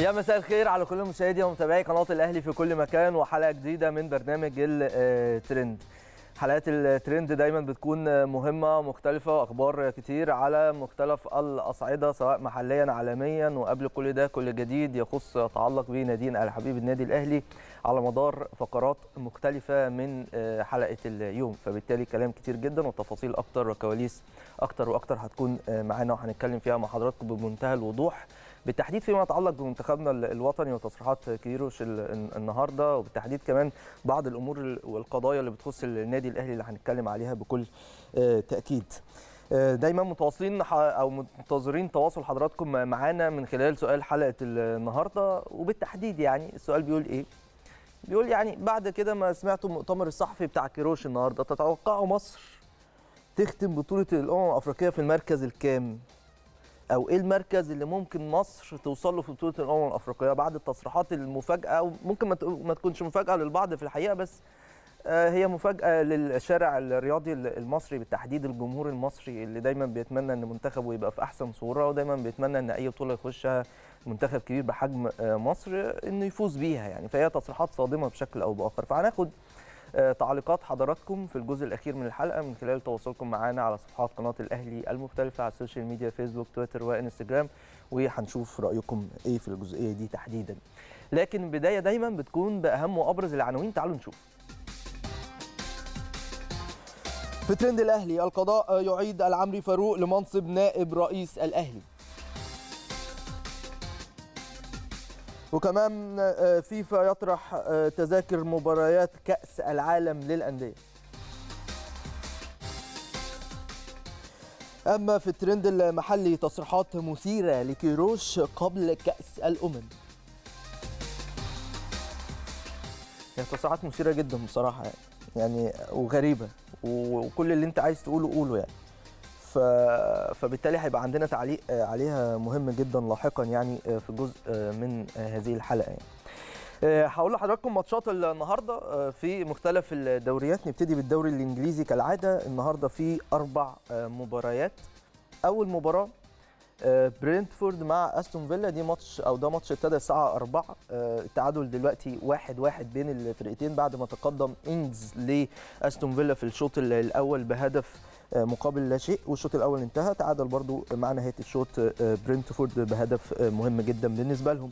يا مساء الخير على كل مشاهدي ومتابعي قناه الاهلي في كل مكان وحلقه جديده من برنامج الترند آه، حلقات الترند آه، دايما بتكون آه، مهمه مختلفه واخبار كتير على مختلف الاصعده سواء محليا عالميا وقبل كل ده كل جديد يخص يتعلق بنادين الحبيب النادي الاهلي على مدار فقرات مختلفه من حلقه اليوم فبالتالي كلام كتير جدا وتفاصيل اكتر وكواليس اكتر واكتر هتكون معانا وهنتكلم فيها مع حضراتكم بمنتهى الوضوح بالتحديد فيما يتعلق بمنتخبنا الوطني وتصريحات كيروش النهارده وبالتحديد كمان بعض الامور والقضايا اللي بتخص النادي الاهلي اللي هنتكلم عليها بكل آه، تاكيد آه، دايما متواصلين او منتظرين تواصل حضراتكم معانا من خلال سؤال حلقه النهارده وبالتحديد يعني السؤال بيقول ايه بيقول يعني بعد كده ما سمعتوا المؤتمر الصحفي بتاع كيروش النهارده تتوقعوا مصر تختم بطوله الامم الافريقيه في المركز الكام او ايه المركز اللي ممكن مصر توصل له في بطوله الامم الافريقيه بعد التصريحات المفاجاه او ممكن ما تكونش مفاجاه للبعض في الحقيقه بس آه، هي مفاجاه للشارع الرياضي المصري بالتحديد الجمهور المصري اللي دايما بيتمنى ان منتخبه يبقى في احسن صوره ودايما بيتمنى ان اي بطوله يخشها منتخب كبير بحجم آه، مصر انه يفوز بيها يعني فهي تصريحات صادمه بشكل او باخر فهناخد آه، تعليقات حضراتكم في الجزء الاخير من الحلقه من خلال تواصلكم معانا على صفحات قناه الاهلي المختلفه على السوشيال ميديا فيسبوك تويتر وانستجرام وهنشوف رايكم ايه في الجزئيه دي تحديدا لكن البدايه دايما بتكون باهم وابرز العناوين تعالوا نشوف في ترند الاهلي القضاء يعيد العمري فاروق لمنصب نائب رئيس الاهلي وكمان آه، فيفا يطرح آه، تذاكر مباريات كأس العالم للأندية أما في الترند المحلي تصريحات مثيرة لكيروش قبل كأس الأمم يعني تصريحات مثيرة جدا بصراحة يعني, يعني وغريبة وكل اللي أنت عايز تقوله قوله يعني فبالتالي هيبقى عندنا تعليق عليها مهم جدا لاحقا يعني آه، في جزء آه، من هذه الحلقه يعني. آه، هقول لحضراتكم ماتشات النهارده في مختلف الدوريات نبتدي بالدوري الانجليزي كالعاده النهارده في اربع مباريات اول مباراه برينتفورد مع استون فيلا دي ماتش او ده ماتش ابتدى الساعه 4 التعادل دلوقتي 1-1 واحد واحد بين الفرقتين بعد ما تقدم انجز لاستون فيلا في الشوط الاول بهدف مقابل لا شيء والشوط الاول انتهى تعادل برضو مع نهايه الشوط آه، برنتفورد بهدف آه، مهم جدا بالنسبه لهم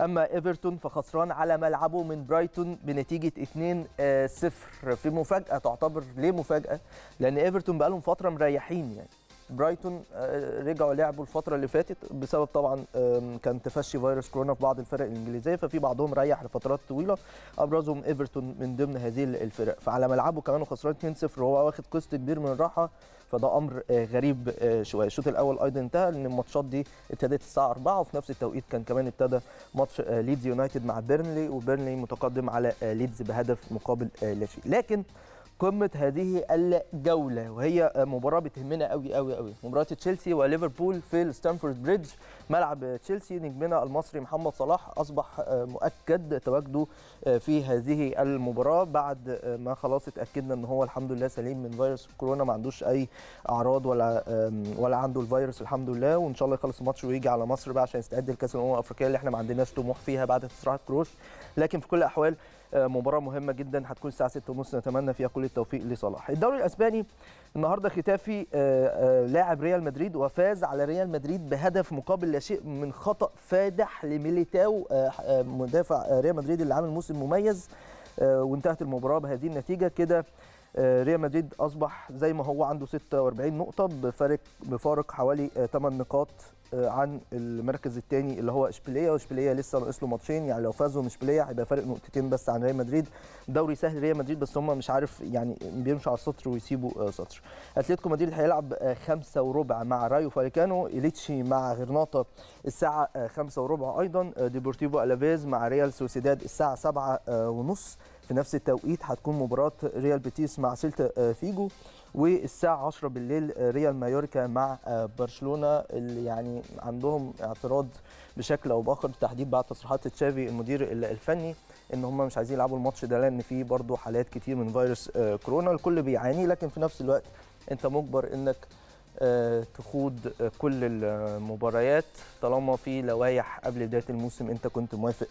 اما ايفرتون فخسران على ملعبه من برايتون بنتيجه 2 0 آه، في مفاجاه تعتبر ليه مفاجاه لان ايفرتون بقالهم فتره مريحين يعني برايتون آه، رجعوا لعبوا الفتره اللي فاتت بسبب طبعا كان تفشي فيروس كورونا في بعض الفرق الانجليزيه ففي بعضهم ريح لفترات طويله ابرزهم ايفرتون من ضمن هذه الفرق فعلى ملعبه كمان خسران 2-0 وهو واخد قسط كبير من الراحه فده امر آه، غريب آه، شويه الشوط الاول ايضا انتهى لان الماتشات دي ابتدت الساعه 4 وفي نفس التوقيت كان كمان ابتدى ماتش ليدز يونايتد مع بيرنلي وبيرنلي متقدم على ليدز بهدف مقابل لا شيء لكن قمه هذه الجوله وهي مباراه بتهمنا قوي قوي قوي مباراه تشيلسي وليفربول في الستانفورد بريدج ملعب تشيلسي نجمنا المصري محمد صلاح اصبح آه، مؤكد تواجده آه، في هذه المباراه بعد آه، ما خلاص اتاكدنا ان هو الحمد لله سليم من فيروس كورونا ما عندوش اي اعراض ولا ولا عنده الفيروس الحمد لله وان شاء الله يخلص الماتش ويجي على مصر بقى عشان يستعد لكاس الامم الافريقيه اللي احنا ما عندناش طموح فيها بعد تصريحات كروش لكن في كل الاحوال مباراه مهمه جدا هتكون الساعه 6:30 نتمنى فيها كل التوفيق لصلاح الدوري الاسباني النهارده ختافي آه، آه، لاعب ريال مدريد وفاز على ريال مدريد بهدف مقابل لا شيء من خطا فادح لميليتاو آه، مدافع ريال مدريد اللي عامل موسم مميز وانتهت المباراه بهذه النتيجه كده آه، ريال مدريد اصبح زي ما هو عنده 46 نقطه بفارق بفارق حوالي 8 آه، نقاط آه، عن المركز الثاني اللي هو اشبيليه واشبيليه لسه ناقص له ماتشين يعني لو فازوا اشبيليه هيبقى فارق نقطتين بس عن ريال مدريد دوري سهل ريال مدريد بس هم مش عارف يعني بيمشوا على السطر ويسيبوا سطر اتلتيكو مدريد هيلعب خمسة وربع مع رايو فاليكانو إليتشي مع غرناطة الساعة خمسة وربع أيضا ديبورتيفو ألافيز مع ريال سوسيداد الساعة سبعة ونص في نفس التوقيت هتكون مباراه ريال بيتيس مع سيلتا آه، فيجو والساعه 10 بالليل آه، ريال مايوركا مع آه، برشلونه اللي يعني عندهم اعتراض بشكل او باخر بالتحديد بعد تصريحات تشافي المدير الفني ان هم مش عايزين يلعبوا الماتش ده لان في برضه حالات كتير من فيروس كورونا الكل بيعاني لكن في نفس الوقت انت مجبر انك آه، تخوض آه، كل المباريات طالما في لوائح قبل بدايه الموسم انت كنت موافق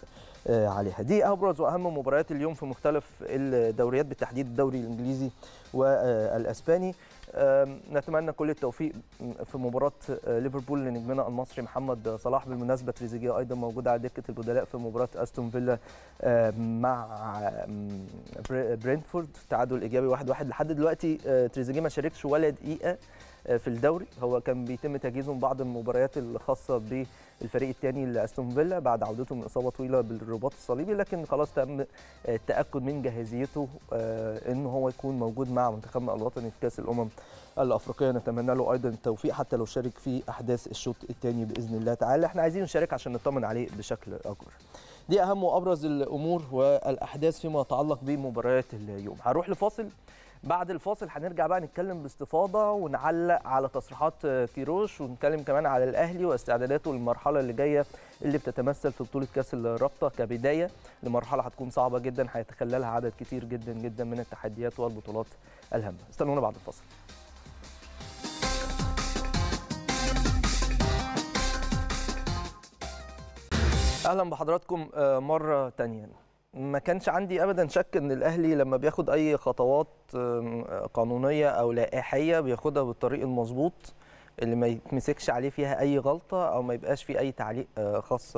آه، عليها دي ابرز واهم مباريات اليوم في مختلف الدوريات بالتحديد الدوري الانجليزي والاسباني نتمنى كل التوفيق في مباراه ليفربول لنجمنا المصري محمد صلاح بالمناسبه تريزيجيه ايضا موجود على دكه البدلاء في مباراه استون فيلا مع برينتفورد تعادل ايجابي 1-1 لحد دلوقتي تريزيجيه ما شاركش ولا دقيقه في الدوري هو كان بيتم تجهيزه من بعض المباريات الخاصه بالفريق الثاني لاستون فيلا بعد عودته من اصابه طويله بالرباط الصليبي لكن خلاص تم التاكد من جاهزيته آه، ان هو يكون موجود مع منتخبنا الوطني في كاس الامم الافريقيه نتمنى له ايضا التوفيق حتى لو شارك في احداث الشوط الثاني باذن الله تعالى احنا عايزين نشارك عشان نطمن عليه بشكل اكبر دي اهم وابرز الامور والاحداث فيما يتعلق بمباريات اليوم هروح لفاصل بعد الفاصل هنرجع بقى نتكلم باستفاضه ونعلق على تصريحات كيروش ونتكلم كمان على الاهلي واستعداداته للمرحله اللي جايه اللي بتتمثل في بطوله كاس الرابطه كبدايه لمرحله هتكون صعبه جدا هيتخللها عدد كتير جدا جدا من التحديات والبطولات الهامه استنونا بعد الفاصل اهلا بحضراتكم آه، مره ثانيه ما كانش عندي ابدا شك ان الاهلي لما بياخد اي خطوات قانونيه او لائحيه بياخدها بالطريق المظبوط اللي ما يتمسكش عليه فيها اي غلطه او ما يبقاش فيه اي تعليق آه، خاص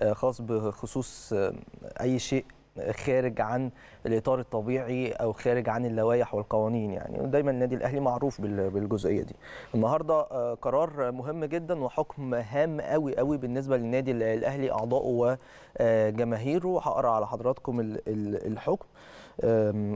آه، خاص بخصوص آه، اي شيء خارج عن الاطار الطبيعي او خارج عن اللوائح والقوانين يعني دايما النادي الاهلي معروف بالجزئيه دي النهارده آه، قرار مهم جدا وحكم هام قوي قوي بالنسبه للنادي الاهلي اعضائه وجماهيره هقرا على حضراتكم الحكم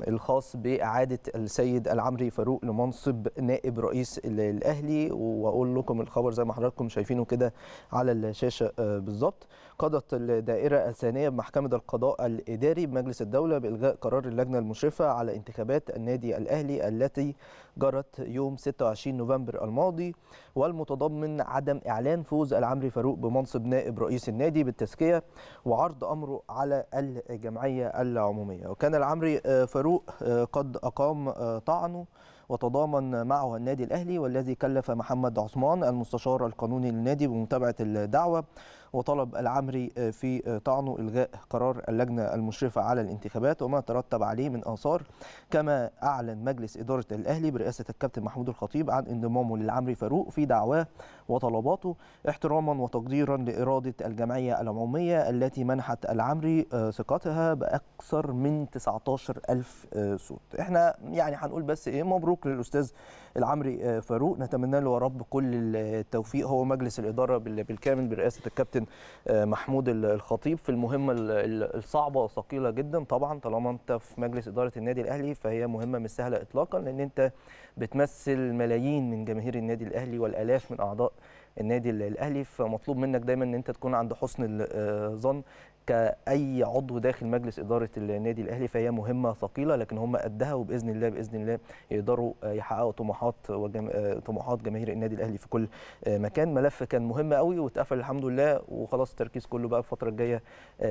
الخاص باعاده السيد العمري فاروق لمنصب نائب رئيس الاهلي واقول لكم الخبر زي ما حضراتكم شايفينه كده على الشاشه آه، بالظبط قضت الدائره الثانيه بمحكمه القضاء الاداري بمجلس الدوله بالغاء قرار اللجنه المشرفه على انتخابات النادي الاهلي التي جرت يوم 26 نوفمبر الماضي والمتضمن عدم اعلان فوز العمري فاروق بمنصب نائب رئيس النادي بالتزكيه وعرض امره على الجمعيه العموميه وكان العمري فاروق آه، قد أقام آه، طعنه وتضامن معه النادي الأهلي والذي كلف محمد عثمان المستشار القانوني للنادي بمتابعة الدعوة وطلب العمري آه، في آه، طعنه إلغاء قرار اللجنة المشرفة على الانتخابات وما ترتب عليه من آثار كما أعلن مجلس إدارة الأهلي برئاسة الكابتن محمود الخطيب عن انضمامه للعمري فاروق في دعواه وطلباته احتراما وتقديرا لإرادة الجمعية العمومية التي منحت العمري آه، ثقتها بأكثر من 19000 صوت احنا يعني هنقول بس إيه مبروك للأستاذ العمري آه، فاروق نتمنى له يا رب كل التوفيق هو مجلس الاداره بالكامل برئاسه الكابتن آه، محمود الخطيب في المهمه الصعبه والثقيله جدا طبعا طالما انت في مجلس اداره النادي الاهلي فهي مهمه مش سهله اطلاقا لان انت بتمثل ملايين من جماهير النادي الاهلي والالاف من اعضاء النادي الاهلي فمطلوب منك دايما ان انت تكون عند حسن الظن آه، كاي عضو داخل مجلس اداره النادي الاهلي فهي مهمه ثقيله لكن هم قدها وباذن الله باذن الله يقدروا آه، يحققوا طموحات وجم... آه، طموحات جماهير النادي الاهلي في كل آه، مكان ملف كان مهم قوي واتقفل الحمد لله وخلاص التركيز كله بقى الفتره الجايه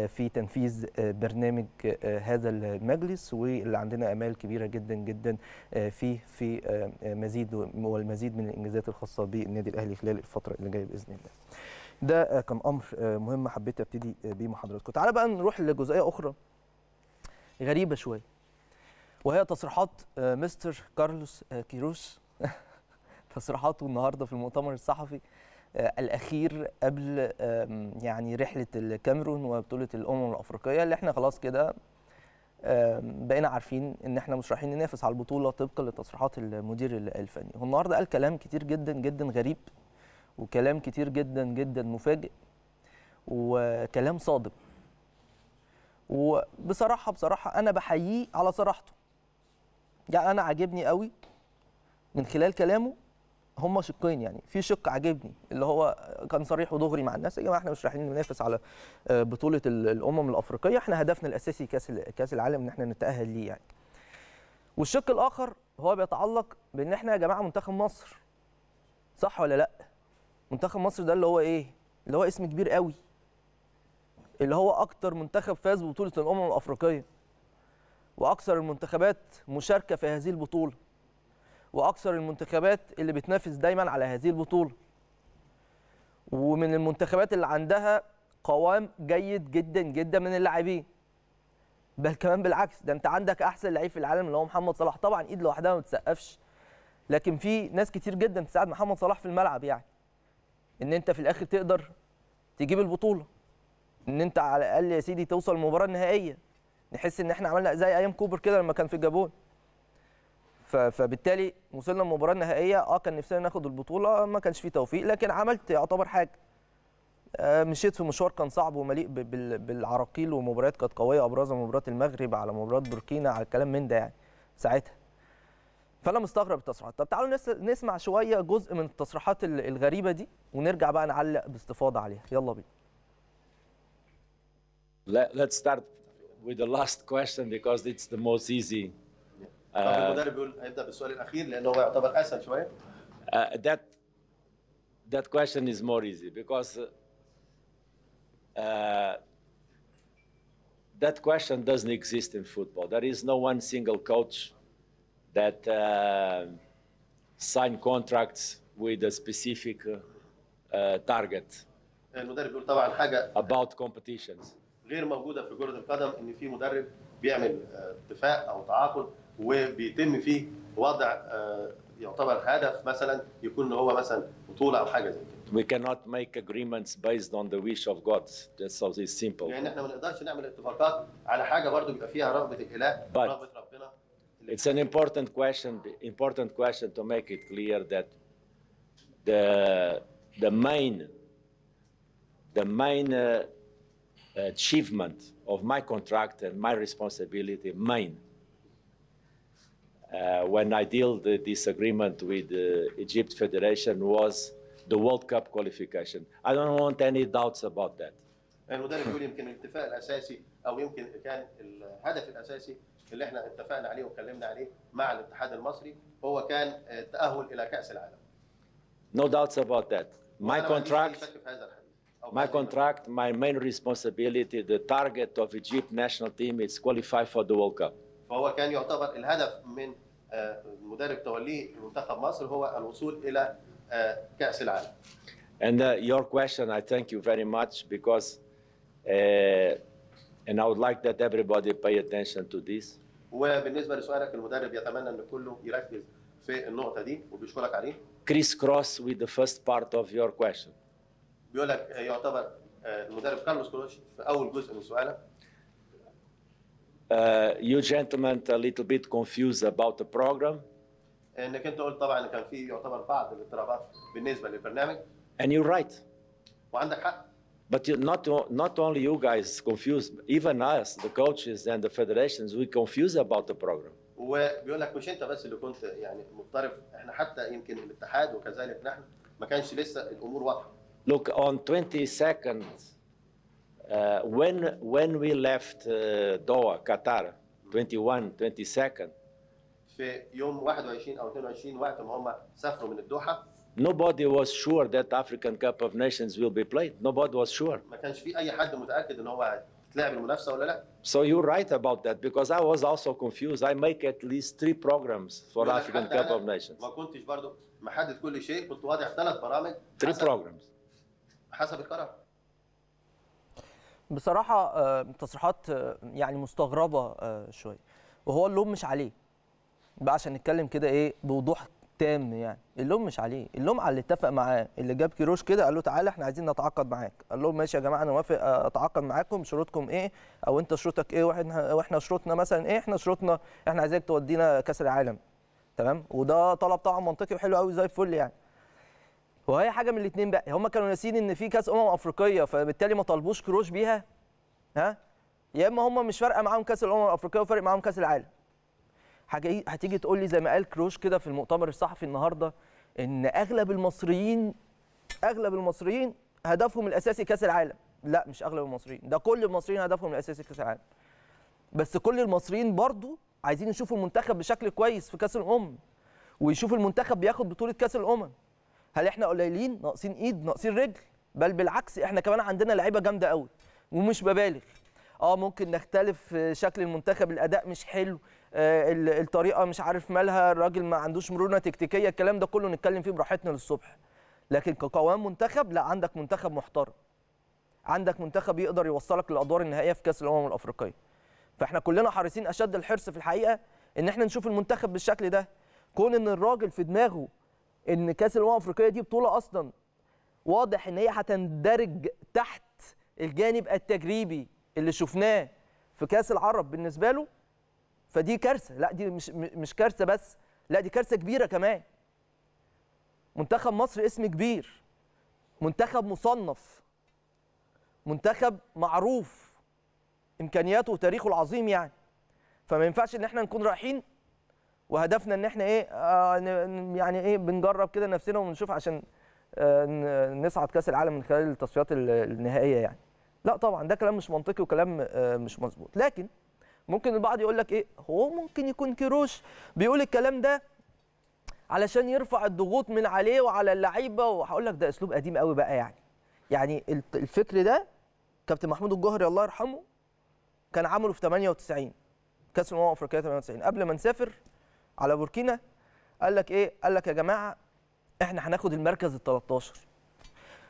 في تنفيذ برنامج هذا المجلس واللي عندنا امال كبيره جدا جدا فيه في مزيد والمزيد من الانجازات الخاصه بالنادي الاهلي خلال الفتره اللي جايه باذن الله ده كان امر آه، مهم حبيت ابتدي آه، بيه مع حضراتكم تعالى بقى نروح لجزئيه اخرى غريبه شويه وهي تصريحات آه، مستر كارلوس كيروس تصريحاته النهارده في المؤتمر الصحفي الاخير قبل يعني رحله الكاميرون وبطوله الامم الافريقيه اللي احنا خلاص كده بقينا عارفين ان احنا مش رايحين ننافس على البطوله طبقا لتصريحات المدير الفني هو النهارده قال كلام كتير جدا جدا غريب وكلام كتير جدا جدا مفاجئ وكلام صادم وبصراحه بصراحه انا بحييه على صراحته يعني انا عاجبني قوي من خلال كلامه هما شقين يعني في شق عاجبني اللي هو كان صريح ودغري مع الناس يا جماعه احنا مش رايحين ننافس على آه، بطوله الامم الافريقيه احنا هدفنا الاساسي كاس كاس العالم ان احنا نتاهل ليه يعني والشق الاخر هو بيتعلق بان احنا يا جماعه منتخب مصر صح ولا لا منتخب مصر ده اللي هو ايه اللي هو اسم كبير قوي اللي هو اكتر منتخب فاز ببطوله الامم الافريقيه واكثر المنتخبات مشاركه في هذه البطوله واكثر المنتخبات اللي بتنافس دايما على هذه البطوله ومن المنتخبات اللي عندها قوام جيد جدا جدا من اللاعبين بل كمان بالعكس ده انت عندك احسن لعيب في العالم اللي هو محمد صلاح طبعا ايد لوحدها ما بتسقفش لكن في ناس كتير جدا تساعد محمد صلاح في الملعب يعني ان انت في الاخر تقدر تجيب البطوله ان انت على الاقل يا سيدي توصل المباراه النهائيه نحس ان احنا عملنا زي ايام كوبر كده لما كان في الجابون فبالتالي وصلنا المباراه النهائيه اه كان نفسنا ناخد البطوله آه، ما كانش فيه توفيق لكن عملت يعتبر حاجه آه، مشيت في مشوار كان صعب ومليء بالعراقيل ومباريات كانت قويه ابرزها مباراه المغرب على مباراه بوركينا على الكلام من ده يعني ساعتها فانا مستغرب التصريحات طب تعالوا نسمع شويه جزء من التصريحات الغريبه دي ونرجع بقى نعلق باستفاضه عليها يلا بينا Let's start with the last question because it's the most easy. المدرب بيقول هيبدا بالسؤال الاخير لان هو يعتبر اسهل شويه. that that question is more easy because uh, that question doesn't exist in football. There is no one single coach that uh, sign contracts with a specific uh, target about competitions غير موجوده في كره القدم ان في مدرب بيعمل اتفاق او تعاقد وبيتم فيه وضع يعتبر هدف مثلا يكون ان هو مثلا بطوله او حاجه زي كده. We cannot make agreements based on the wish of God. That's so it's simple. يعني احنا ما نقدرش نعمل اتفاقات على حاجه برضو بيبقى فيها رغبه الاله رغبه it's an important question, important question to make it clear that the, the main, the main uh, achievement of my contract and my responsibility, mine, uh, when I dealt with this agreement with the Egypt Federation was the World Cup qualification. I don't want any doubts about that. يعني وده اللي بيقول يمكن الاتفاق الاساسي اللي احنا اتفقنا عليه واتكلمنا عليه مع الاتحاد المصري هو كان التاهل الى كاس العالم. No doubts about that. My contract My contract, my main responsibility, the target of Egypt national team is qualify for the World Cup. فهو كان يعتبر الهدف من مدرب توليه منتخب مصر هو الوصول الى كاس العالم. And uh, your question, I thank you very much because uh, And I would like that everybody pay attention to this. Chris Cross with the first part of your question. Uh, you gentlemen a little bit confused about the program. And you're right. But you, not, not only you guys confused, even us, the coaches and the federations, we confused about the program. وبيقول لك مش انت بس اللي كنت يعني مضطرب احنا حتى يمكن الاتحاد وكذلك نحن ما كانش لسه الامور واضحه. Look on 22nd uh, when when we left uh, Doha Qatar 21 22nd في يوم 21 او 22 وقت ما هم سافروا من الدوحه nobody was sure that African Cup of Nations will be played. Nobody was sure. ما كانش في أي حد متأكد إن هو هتلاعب المنافسة ولا لا. So you're right about that because I was also confused. I make at least three programs for African Cup of Nations. ما كنتش برضه محدد كل شيء كنت واضح ثلاث برامج. Three programs. حسب القرار. بصراحة تصريحات يعني مستغربة شوية وهو اللوم مش عليه بقى عشان نتكلم كده ايه بوضوح تام يعني اللوم مش عليه اللوم على اللي اتفق معاه اللي جاب كيروش كده قال له تعالى احنا عايزين نتعاقد معاك قال لهم ماشي يا جماعه انا موافق آه، اتعاقد معاكم شروطكم ايه او انت شروطك ايه واحنا واحنا شروطنا مثلا ايه احنا شروطنا احنا عايزينك تودينا كاس العالم تمام وده طلب طبعا منطقي وحلو قوي زي الفل يعني وهي حاجه من الاثنين بقى هم كانوا ناسيين ان في كاس امم افريقيه فبالتالي ما طلبوش كروش بيها ها يا اما هم مش فارقه معاهم كاس الامم الافريقيه وفارق معاهم كاس العالم هتيجي تقول لي زي ما قال كروش كده في المؤتمر الصحفي النهارده ان اغلب المصريين اغلب المصريين هدفهم الاساسي كاس العالم لا مش اغلب المصريين ده كل المصريين هدفهم الاساسي كاس العالم بس كل المصريين برضو عايزين يشوفوا المنتخب بشكل كويس في كاس الامم ويشوفوا المنتخب بياخد بطوله كاس الامم هل احنا قليلين ناقصين ايد ناقصين رجل بل بالعكس احنا كمان عندنا لعيبه جامده قوي ومش ببالغ اه ممكن نختلف شكل المنتخب الاداء مش حلو آه، الطريقه مش عارف مالها الراجل ما عندوش مرونه تكتيكيه الكلام ده كله نتكلم فيه براحتنا للصبح لكن كقوام منتخب لا عندك منتخب محترم عندك منتخب يقدر يوصلك للادوار النهائيه في كاس الامم الافريقيه فاحنا كلنا حريصين اشد الحرص في الحقيقه ان احنا نشوف المنتخب بالشكل ده كون ان الراجل في دماغه ان كاس الامم الافريقيه دي بطوله اصلا واضح ان هي هتندرج تحت الجانب التجريبي اللي شفناه في كاس العرب بالنسبه له فدي كارثه لا دي مش مش كارثه بس لا دي كارثه كبيره كمان منتخب مصر اسم كبير منتخب مصنف منتخب معروف امكانياته وتاريخه العظيم يعني فما ينفعش ان احنا نكون رايحين وهدفنا ان احنا ايه آه، يعني ايه بنجرب كده نفسنا ونشوف عشان آه، نصعد كاس العالم من خلال التصفيات النهائيه يعني لا طبعا ده كلام مش منطقي وكلام آه، مش مظبوط لكن ممكن البعض يقول لك ايه هو ممكن يكون كيروش بيقول الكلام ده علشان يرفع الضغوط من عليه وعلى اللعيبه وهقول لك ده اسلوب قديم قوي بقى يعني يعني الفكر ده كابتن محمود الجوهري الله يرحمه كان عمله في 98 كاس الامم الافريقيه 98 قبل ما نسافر على بوركينا قال لك ايه قال لك يا جماعه احنا هناخد المركز ال 13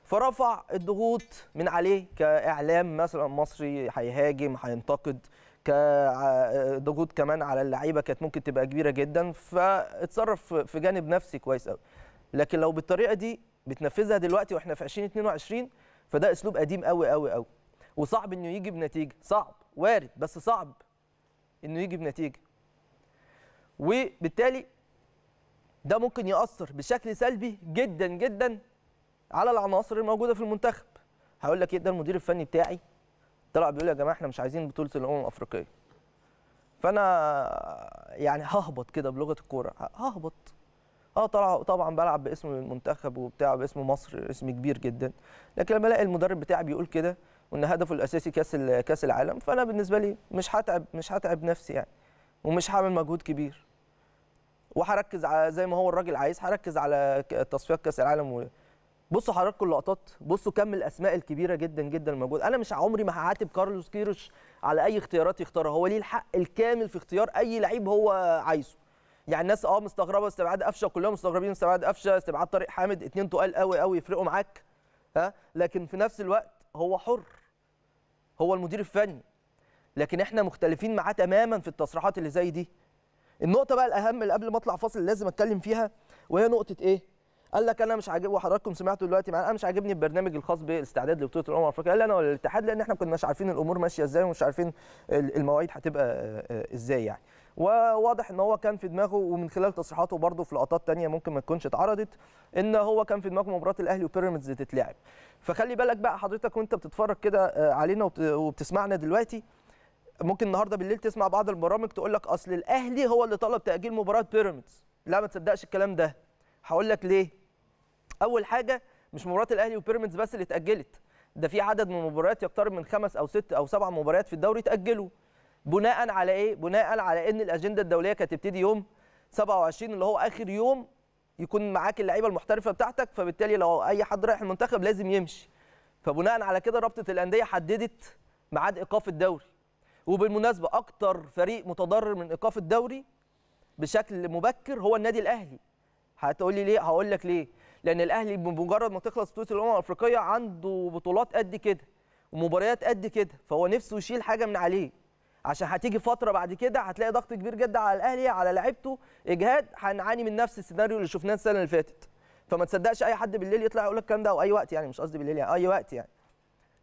فرفع الضغوط من عليه كاعلام مثلا مصري هيهاجم هينتقد كضغوط كمان على اللعيبه كانت ممكن تبقى كبيره جدا فاتصرف في جانب نفسي كويس قوي لكن لو بالطريقه دي بتنفذها دلوقتي واحنا في 2022 فده اسلوب قديم قوي قوي قوي وصعب انه يجي بنتيجه صعب وارد بس صعب انه يجي بنتيجه وبالتالي ده ممكن ياثر بشكل سلبي جدا جدا على العناصر الموجوده في المنتخب هقول لك ايه ده المدير الفني بتاعي طلعوا بيقولوا يا جماعه احنا مش عايزين بطوله الامم الافريقيه فانا يعني ههبط كده بلغه الكوره ههبط اه طلع طبعا بلعب باسم المنتخب وبتاع باسم مصر اسم كبير جدا لكن لما الاقي المدرب بتاعي بيقول كده وان هدفه الاساسي كاس كاس العالم فانا بالنسبه لي مش هتعب مش هتعب نفسي يعني ومش هعمل مجهود كبير وهركز على زي ما هو الراجل عايز هركز على تصفيات كاس العالم بصوا حضراتكم اللقطات بصوا كم الاسماء الكبيره جدا جدا موجوده انا مش عمري ما هعاتب كارلوس كيروش على اي اختيارات يختارها هو ليه الحق الكامل في اختيار اي لعيب هو عايزه يعني الناس اه مستغربه استبعاد قفشه كلهم مستغربين استبعاد قفشه استبعاد طارق حامد اتنين تقال قوي قوي يفرقوا معاك ها لكن في نفس الوقت هو حر هو المدير الفني لكن احنا مختلفين معاه تماما في التصريحات اللي زي دي النقطه بقى الاهم اللي قبل ما اطلع فاصل لازم اتكلم فيها وهي نقطه ايه قال لك انا مش عاجب وحضراتكم سمعتوا دلوقتي معانا انا مش عاجبني البرنامج الخاص بالاستعداد لبطوله الامم الافريقيه لي انا ولا الاتحاد لان احنا ما كناش عارفين الامور ماشيه ازاي ومش عارفين المواعيد هتبقى آه، ازاي يعني وواضح ان هو كان في دماغه ومن خلال تصريحاته برضه في لقطات ثانيه ممكن ما تكونش اتعرضت ان هو كان في دماغه مباراه الاهلي وبيراميدز تتلعب فخلي بالك بقى حضرتك وانت بتتفرج كده آه، علينا وبتسمعنا دلوقتي ممكن النهارده بالليل تسمع بعض البرامج تقول لك اصل الاهلي هو اللي طلب تاجيل مباراه بيراميدز لا ما تصدقش الكلام ده هقول لك ليه اول حاجه مش مباراه الاهلي وبيراميدز بس اللي اتاجلت ده في عدد من المباريات يقترب من خمس او ست او سبع مباريات في الدوري اتاجلوا بناء على ايه بناء على ان الاجنده الدوليه كانت تبتدي يوم 27 اللي هو اخر يوم يكون معاك اللعيبه المحترفه بتاعتك فبالتالي لو اي حد رايح المنتخب لازم يمشي فبناء على كده رابطه الانديه حددت ميعاد ايقاف الدوري وبالمناسبه اكتر فريق متضرر من ايقاف الدوري بشكل مبكر هو النادي الاهلي هتقول لي ليه هقول لك ليه لان الاهلي بمجرد ما تخلص بطوله الامم الافريقيه عنده بطولات قد كده ومباريات قد كده فهو نفسه يشيل حاجه من عليه عشان هتيجي فتره بعد كده هتلاقي ضغط كبير جدا على الاهلي على لعيبته اجهاد هنعاني من نفس السيناريو اللي شفناه السنه اللي فاتت فما تصدقش اي حد بالليل يطلع يقول لك الكلام ده او اي وقت يعني مش قصدي بالليل يعني اي وقت يعني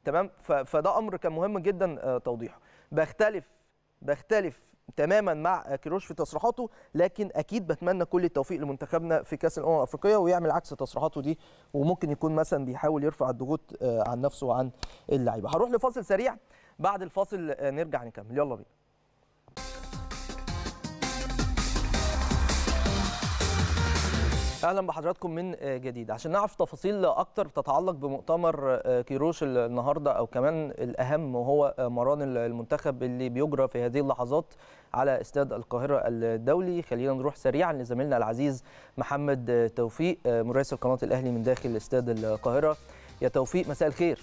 تمام فده امر كان مهم جدا آه، توضيحه بختلف بختلف تماما مع كيروش في تصريحاته لكن اكيد بتمنى كل التوفيق لمنتخبنا في كاس الامم الافريقيه ويعمل عكس تصريحاته دي وممكن يكون مثلا بيحاول يرفع الضغوط آه، عن نفسه وعن اللعيبه هروح لفاصل سريع بعد الفاصل آه، نرجع نكمل يلا بينا اهلا بحضراتكم من آه، جديد عشان نعرف تفاصيل اكتر تتعلق بمؤتمر كيروش النهارده او كمان الاهم وهو مران المنتخب اللي بيجرى في هذه اللحظات على استاد القاهره الدولي خلينا نروح سريعا لزميلنا العزيز محمد توفيق آه، مراسل قناه الاهلي من داخل استاد القاهره يا توفيق مساء الخير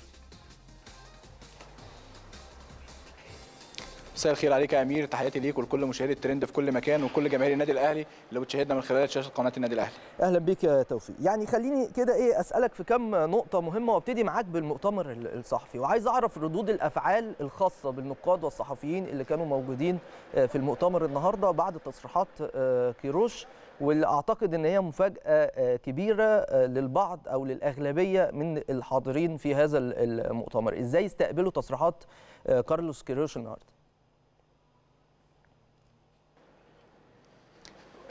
مساء الخير عليك يا امير تحياتي ليك ولكل مشاهدي الترند في كل مكان وكل جماهير النادي الاهلي اللي بتشاهدنا من خلال شاشه قناه النادي الاهلي اهلا بيك يا توفيق يعني خليني كده ايه اسالك في كم نقطه مهمه وابتدي معاك بالمؤتمر الصحفي وعايز اعرف ردود الافعال الخاصه بالنقاد والصحفيين اللي كانوا موجودين آه، في المؤتمر النهارده بعد تصريحات آه، كيروش واللي اعتقد ان هي مفاجاه آه، كبيره للبعض او للاغلبيه من الحاضرين في هذا المؤتمر ازاي استقبلوا تصريحات كارلوس كيروش النهارده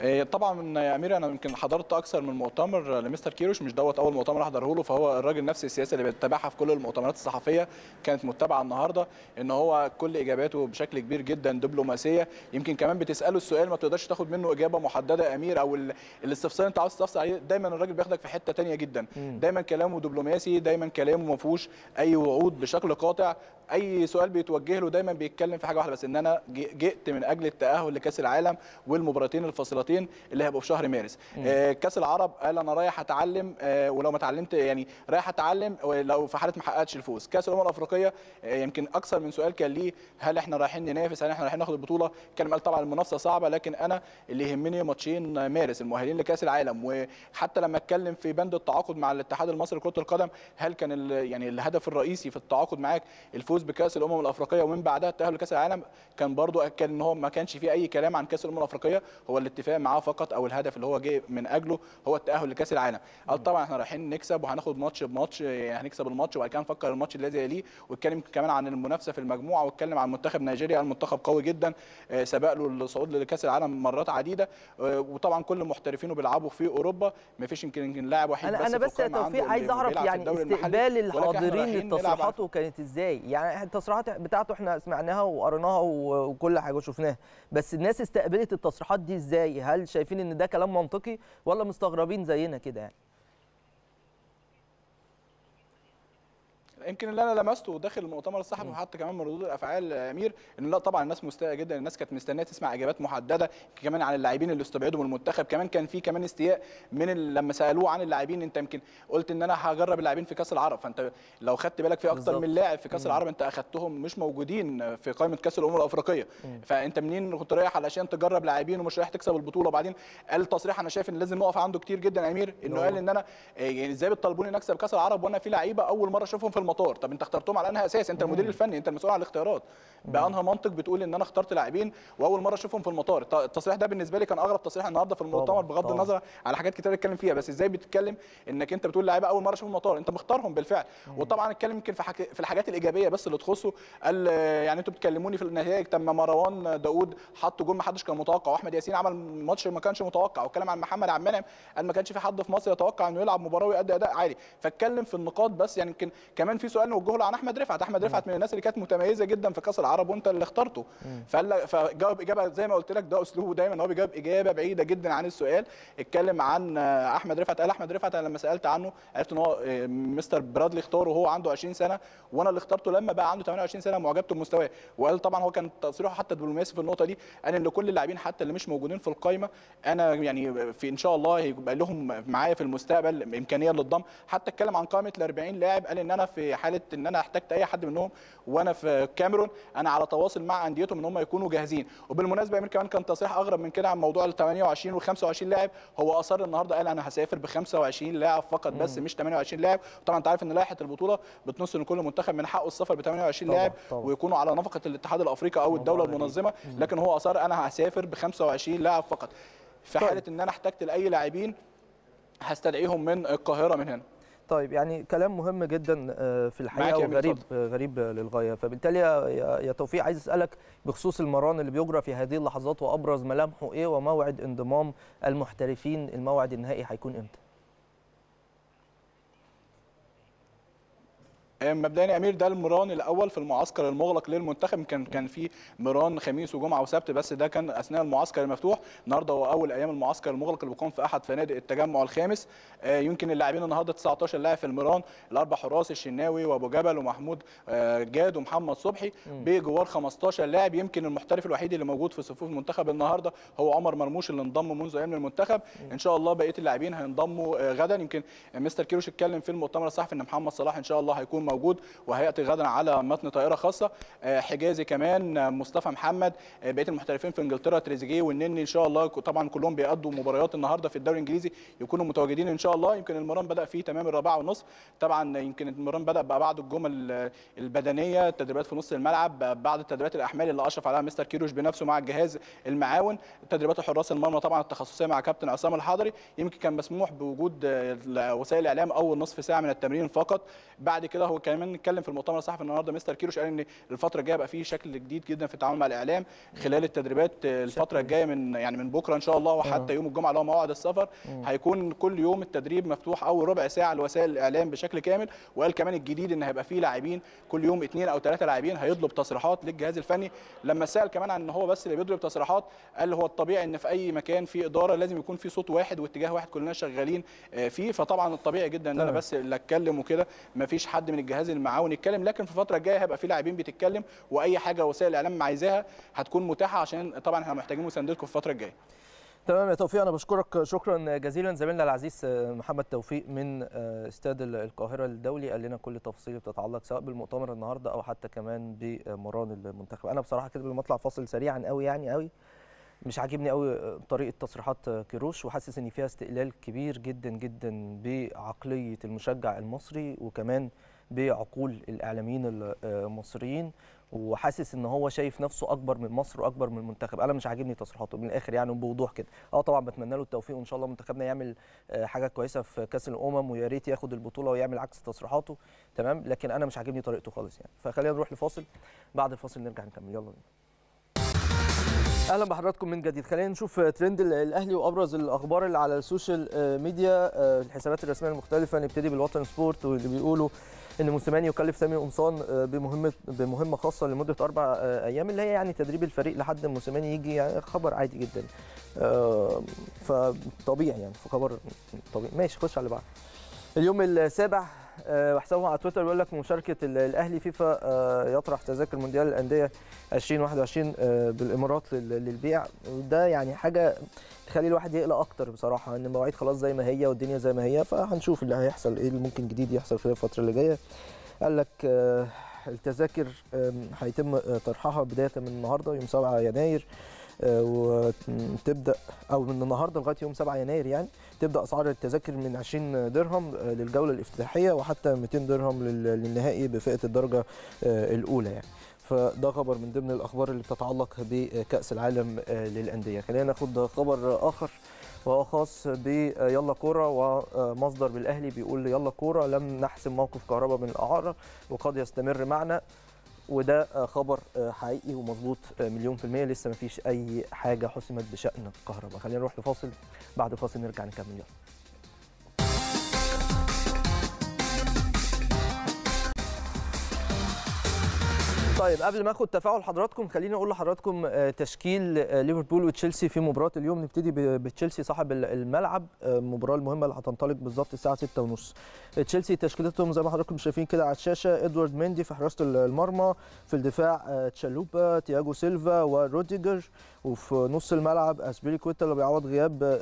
إيه، طبعا يا امير انا يمكن حضرت اكثر من مؤتمر لمستر كيروش مش دوت اول مؤتمر احضره له فهو الراجل نفس السياسه اللي بيتبعها في كل المؤتمرات الصحفيه كانت متابعه النهارده ان هو كل اجاباته بشكل كبير جدا دبلوماسيه يمكن كمان بتساله السؤال ما بتقدرش تاخد منه اجابه محدده يا امير او الاستفسار اللي انت عاوز تستفسر عليه دايما الراجل بياخدك في حته ثانيه جدا دايما كلامه دبلوماسي دايما كلامه ما فيهوش اي وعود بشكل قاطع اي سؤال بيتوجه له دايما بيتكلم في حاجه واحده بس ان انا جئت من اجل التاهل لكاس العالم والمباراتين الفاصلتين اللي هيبقوا في شهر مارس آه، كاس العرب قال انا رايح اتعلم آه، ولو ما اتعلمت يعني رايح اتعلم لو في حاله ما حققتش الفوز كاس الامم الافريقيه آه، يمكن اكثر من سؤال كان ليه هل احنا رايحين ننافس هل احنا رايحين ناخد البطوله كان قال طبعا المنافسه صعبه لكن انا اللي يهمني ماتشين مارس المؤهلين لكاس العالم وحتى لما اتكلم في بند التعاقد مع الاتحاد المصري لكره القدم هل كان يعني الهدف الرئيسي في التعاقد معاك الفوز الفوز بكاس الامم الافريقيه ومن بعدها التاهل لكاس العالم كان برضو اكد ان هو ما كانش فيه اي كلام عن كاس الامم الافريقيه هو الاتفاق معاه فقط او الهدف اللي هو جه من اجله هو التاهل لكاس العالم قال طبعا احنا رايحين نكسب وهناخد ماتش بماتش هنكسب الماتش وبعد كده نفكر الماتش الذي يليه واتكلم كمان عن المنافسه في المجموعه واتكلم عن منتخب نيجيريا المنتخب قوي جدا آه، سبق له الصعود لكاس العالم مرات عديده آه، وطبعا كل محترفينه بيلعبوا في اوروبا ما فيش يمكن لاعب وحيد بس انا بس يا توفيق عايز اعرف يعني استقبال الحاضرين للتصريحات كانت ازاي يعني التصريحات بتاعته احنا سمعناها وقريناها وكل حاجه وشفناها بس الناس استقبلت التصريحات دي ازاي هل شايفين ان ده كلام منطقي ولا مستغربين زينا كده يعني يمكن اللي انا لمسته داخل المؤتمر الصحفي وحتى كمان من ردود الافعال امير ان لا طبعا الناس مستاءه جدا الناس كانت مستنيه تسمع اجابات محدده كمان عن اللاعبين اللي استبعدوا من المنتخب كمان كان في كمان استياء من لما سالوه عن اللاعبين انت يمكن قلت ان انا هجرب اللاعبين في كاس العرب فانت لو خدت بالك في اكتر من لاعب في كاس العرب انت اخذتهم مش موجودين في قائمه كاس الامم الافريقيه فانت منين كنت رايح علشان تجرب لاعبين ومش رايح تكسب البطوله وبعدين قال تصريح انا شايف ان لازم نقف عنده كتير جدا امير انه قال ان انا إيه، يعني ازاي بتطالبوني ان كاس العرب وانا في لعيبه اول مره اشوفهم في المطار الاطار طب انت اخترتهم على انها اساس انت المدير الفني انت المسؤول عن الاختيارات بانهى منطق بتقول ان انا اخترت لاعبين واول مره اشوفهم في المطار التصريح ده بالنسبه لي كان اغرب تصريح النهارده في المؤتمر بغض طبعا. النظر على حاجات كتير اتكلم فيها بس ازاي بتتكلم انك انت بتقول لعيبه اول مره اشوفهم في المطار انت مختارهم بالفعل مم. وطبعا اتكلم يمكن في, حك... في الحاجات الايجابيه بس اللي تخصه قال يعني انتوا بتكلموني في النتائج تم مروان داوود حط جول ما حدش كان متوقع واحمد ياسين عمل ماتش ما كانش متوقع واتكلم عن محمد عبد المنعم قال ما كانش في حد في مصر يتوقع انه يلعب مباراه ويؤدي اداء عالي فاتكلم في النقاط بس يعني يمكن كمان في في سؤال نوجهه لعن احمد رفعت احمد رفعت من الناس اللي كانت متميزه جدا في كاس العرب وانت اللي اخترته فقال فجاوب اجابه زي ما قلت لك ده اسلوبه دايما هو بيجاوب اجابه بعيده جدا عن السؤال اتكلم عن احمد رفعت قال احمد رفعت انا لما سالت عنه عرفت ان هو آه، مستر برادلي اختاره وهو عنده 20 سنه وانا اللي اخترته لما بقى عنده 28 سنه معجبته بمستواه وقال طبعا هو كان تصريحه حتى دبلوماسي في النقطه دي قال ان كل اللاعبين حتى اللي مش موجودين في القايمه انا يعني في ان شاء الله هيبقى لهم معايا في المستقبل امكانيه للضم حتى اتكلم عن قائمه ال 40 لاعب قال ان انا في حاله ان انا احتجت اي حد منهم وانا في كاميرون انا على تواصل مع انديتهم ان هم يكونوا جاهزين وبالمناسبه امير كمان كان تصريح اغرب من كده عن موضوع ال 28 وال 25 لاعب هو اصر النهارده قال انا هسافر ب 25 لاعب فقط بس مم. مش 28 لاعب طبعا انت عارف ان لائحه البطوله بتنص ان كل منتخب من حقه السفر ب 28 لاعب ويكونوا على نفقه الاتحاد الافريقي او الدوله المنظمه لكن هو اصر انا هسافر ب 25 لاعب فقط في طيب. حاله ان انا احتجت لاي لاعبين هستدعيهم من القاهره من هنا طيب يعني كلام مهم جدا آه، في الحقيقه وغريب آه، غريب للغايه فبالتالي يا توفيق عايز اسالك بخصوص المران اللي بيجرى في هذه اللحظات وابرز ملامحه ايه وموعد انضمام المحترفين الموعد النهائي هيكون امتى؟ آه، مبدئيا امير ده المران الاول في المعسكر المغلق للمنتخب كان كان في مران خميس وجمعه وسبت بس ده كان اثناء المعسكر المفتوح النهارده هو اول ايام المعسكر المغلق اللي بيقام في احد فنادق التجمع الخامس آه، يمكن اللاعبين النهارده 19 لاعب في المران الاربع حراس الشناوي وابو جبل ومحمود آه، جاد ومحمد صبحي بجوار 15 لاعب يمكن المحترف الوحيد اللي موجود في صفوف المنتخب النهارده هو عمر مرموش اللي انضم منذ ايام للمنتخب ان شاء الله بقيه اللاعبين هينضموا غدا يمكن مستر كيروش اتكلم في المؤتمر الصحفي ان محمد صلاح ان شاء الله هيكون موجود وهياتي غدا على متن طائره خاصه آه، حجازي كمان آه، مصطفى محمد آه، بقيه المحترفين في انجلترا تريزيجيه والنني ان شاء الله طبعا كلهم بيأدوا مباريات النهارده في الدوري الانجليزي يكونوا متواجدين ان شاء الله يمكن المران بدا فيه تمام الرابعه ونصف طبعا يمكن المران بدا بقى بعد الجمل البدنيه التدريبات في نص الملعب بعد التدريبات الاحمال اللي اشرف عليها مستر كيروش بنفسه مع الجهاز المعاون تدريبات حراس المرمى طبعا التخصصيه مع كابتن عصام الحضري يمكن كان مسموح بوجود وسائل الاعلام اول نصف ساعه من التمرين فقط بعد كده هو وكمان نتكلم في المؤتمر الصحفي النهارده مستر كيروش قال ان الفتره الجايه بقى فيه شكل جديد جدا في التعامل مع الاعلام خلال التدريبات الفتره الجايه من يعني من بكره ان شاء الله وحتى آه. يوم الجمعه اللي هو موعد السفر هيكون كل يوم التدريب مفتوح اول ربع ساعه لوسائل الاعلام بشكل كامل وقال كمان الجديد ان هيبقى فيه لاعبين كل يوم اثنين او ثلاثه لاعبين هيطلب تصريحات للجهاز الفني لما سال كمان عن ان هو بس اللي بيضرب تصريحات قال هو الطبيعي ان في اي مكان في اداره لازم يكون في صوت واحد واتجاه واحد كلنا شغالين آه، فيه فطبعا الطبيعي جدا ان انا بس اللي اتكلم وكده مفيش حد من الجهاز المعاون يتكلم لكن في الفتره الجايه هيبقى في لاعبين بتتكلم واي حاجه وسائل الاعلام عايزاها هتكون متاحه عشان طبعا احنا محتاجين مساندتكم في الفتره الجايه تمام يا توفيق انا بشكرك شكرا جزيلا زميلنا العزيز آه، محمد توفيق من آه، استاد القاهره الدولي قال لنا كل تفاصيل بتتعلق سواء بالمؤتمر النهارده او حتى كمان بمران المنتخب انا بصراحه كده قبل ما اطلع فاصل سريعا قوي يعني قوي مش عاجبني قوي آه، طريقه تصريحات كيروش وحاسس ان فيها استقلال كبير جدا جدا بعقليه المشجع المصري وكمان بعقول الاعلاميين آه، المصريين وحاسس ان هو شايف نفسه اكبر من مصر واكبر من المنتخب انا مش عاجبني تصريحاته من الاخر يعني بوضوح كده اه طبعا بتمنى له التوفيق وان شاء الله منتخبنا يعمل آه، حاجه كويسه في كاس الامم ويا ريت ياخد البطوله ويعمل عكس تصريحاته تمام لكن انا مش عاجبني طريقته خالص يعني فخلينا نروح لفاصل بعد الفاصل نرجع نكمل يلا بينا اهلا بحضراتكم من جديد خلينا نشوف ترند الاهلي وابرز الاخبار اللي على السوشيال آه، ميديا آه، الحسابات الرسميه المختلفه نبتدي بالوطن سبورت واللي بيقولوا ان موسيماني يكلف سامي قمصان آه، بمهمه بمهمه خاصه لمده اربع ايام اللي هي يعني تدريب الفريق لحد ما موسيماني يجي يعني خبر عادي جدا فطبيعي يعني فخبر طبيعي ماشي خش على اللي بعده اليوم السابع وحسابهم آه، على تويتر بيقول لك مشاركه الاهلي فيفا آه، يطرح تذاكر مونديال الانديه 2021 آه، بالامارات للبيع وده يعني حاجه تخلي الواحد يقلق اكتر بصراحه ان المواعيد خلاص زي ما هي والدنيا زي ما هي فهنشوف اللي هيحصل ايه اللي ممكن جديد يحصل في الفتره اللي جايه قال لك التذاكر هيتم طرحها بدايه من النهارده يوم 7 يناير وتبدا او من النهارده لغايه يوم 7 يناير يعني تبدا اسعار التذاكر من 20 درهم آه، للجوله الافتتاحيه وحتى 200 درهم للنهائي بفئه الدرجه آه، الاولى يعني فده خبر من ضمن الاخبار اللي بتتعلق بكاس العالم آه، للانديه خلينا ناخد خبر اخر وهو خاص بيلا كوره ومصدر بالاهلي بيقول يلا كوره لم نحسم موقف كهرباء من الاعاره وقد يستمر معنا وده خبر آه، حقيقي ومظبوط آه، مليون في المية لسه مفيش أي حاجة حسمت بشأن الكهرباء خلينا نروح لفاصل بعد فاصل نرجع نكمل يلا طيب قبل ما اخد تفاعل حضراتكم خليني اقول لحضراتكم آه، تشكيل آه، ليفربول وتشيلسي في مباراه اليوم نبتدي بتشيلسي صاحب الملعب المباراه آه، المهمه اللي هتنطلق بالظبط الساعه 6:30 تشيلسي تشكيلتهم زي ما حضراتكم شايفين كده على الشاشه ادوارد مندي في حراسه المرمى في الدفاع تشالوبا تياجو سيلفا وروديجر وفي نص الملعب اسبيري كويتا اللي بيعوض غياب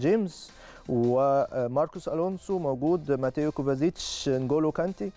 جيمس وماركوس الونسو موجود ماتيو كوفازيتش نجولو كانتي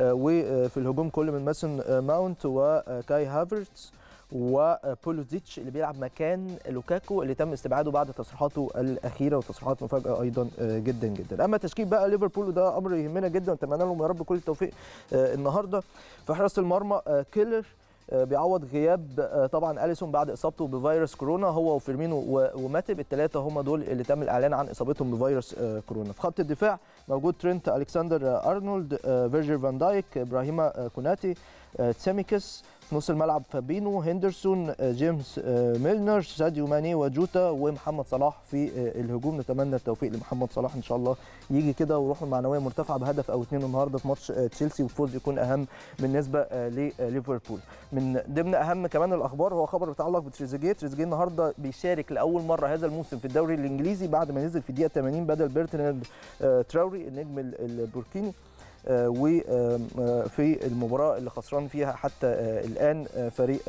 آه، وفي الهجوم كل من ماسون آه، ماونت وكاي آه، هافرتس وبولوديتش اللي بيلعب مكان لوكاكو اللي تم استبعاده بعد تصريحاته الاخيره وتصريحات مفاجاه ايضا جدا جدا اما تشكيل بقى ليفربول وده امر يهمنا جدا ونتمنى لهم يا رب كل التوفيق النهارده في حراسه المرمى كيلر آه، بيعوض غياب آه، طبعا اليسون بعد اصابته بفيروس كورونا هو وفيرمينو وماتب الثلاثه هم دول اللي تم الاعلان عن اصابتهم بفيروس آه، كورونا في خط الدفاع موجود ترينت الكسندر ارنولد فيرجر فان دايك ابراهيم كوناتي تسيميكس في نص الملعب فابينو هندرسون آه، جيمس آه، ميلنر ساديو ماني وجوتا ومحمد صلاح في آه، الهجوم نتمنى التوفيق لمحمد صلاح ان شاء الله يجي كده وروحه المعنويه مرتفعه بهدف او اثنين النهارده في ماتش تشيلسي والفوز يكون اهم بالنسبه لليفربول من ضمن اهم كمان الاخبار هو خبر بيتعلق بتريزيجيه تريزيجيه النهارده بيشارك لاول مره هذا الموسم في الدوري الانجليزي بعد ما نزل في الدقيقه 80 بدل بيرتناند تراوري النجم البوركيني آه، وفي آه، آه، المباراه اللي خسران فيها حتى الان فريق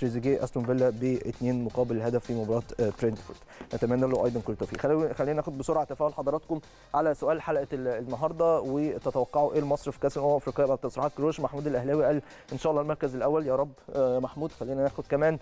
تريزيجيه استون فيلا باثنين مقابل هدف في مباراه برينتفورد نتمنى له ايضا كل التوفيق خلينا ناخد بسرعه تفاعل حضراتكم على سؤال حلقه النهارده وتتوقعوا ايه لمصر في كاس الامم الافريقيه بعد تصريحات كروش محمود الاهلاوي قال ان شاء الله المركز الاول يا رب محمود خلينا ناخد كمان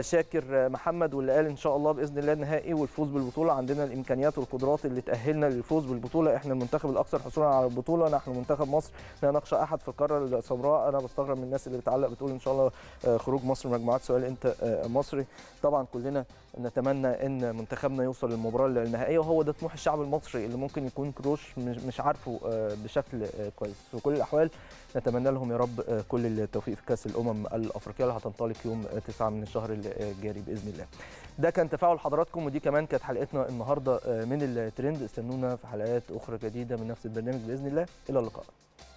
شاكر محمد واللي قال ان شاء الله باذن الله النهائي والفوز بالبطوله عندنا الامكانيات والقدرات اللي تاهلنا للفوز بالبطوله احنا المنتخب الاكثر حصولا على البطوله نحن منتخب مصر لا نخشى احد في القاره السمراء انا بستغرب من الناس اللي بتعلق بتقول ان شاء الله آه، خروج مصر مجموعات سؤال انت آه، مصري طبعا كلنا نتمنى ان منتخبنا يوصل للمباراه النهائيه وهو ده طموح الشعب المصري اللي ممكن يكون كروش مش عارفه آه، بشكل كويس في كل الاحوال نتمنى لهم يا رب كل التوفيق في كاس الامم الافريقيه اللي هتنطلق يوم 9 من الشهر الجاري باذن الله ده كان تفاعل حضراتكم ودي كمان كانت حلقتنا النهارده آه، من الترند استنونا في حلقات اخرى جديده من نفس البرنامج باذن الله الى اللقاء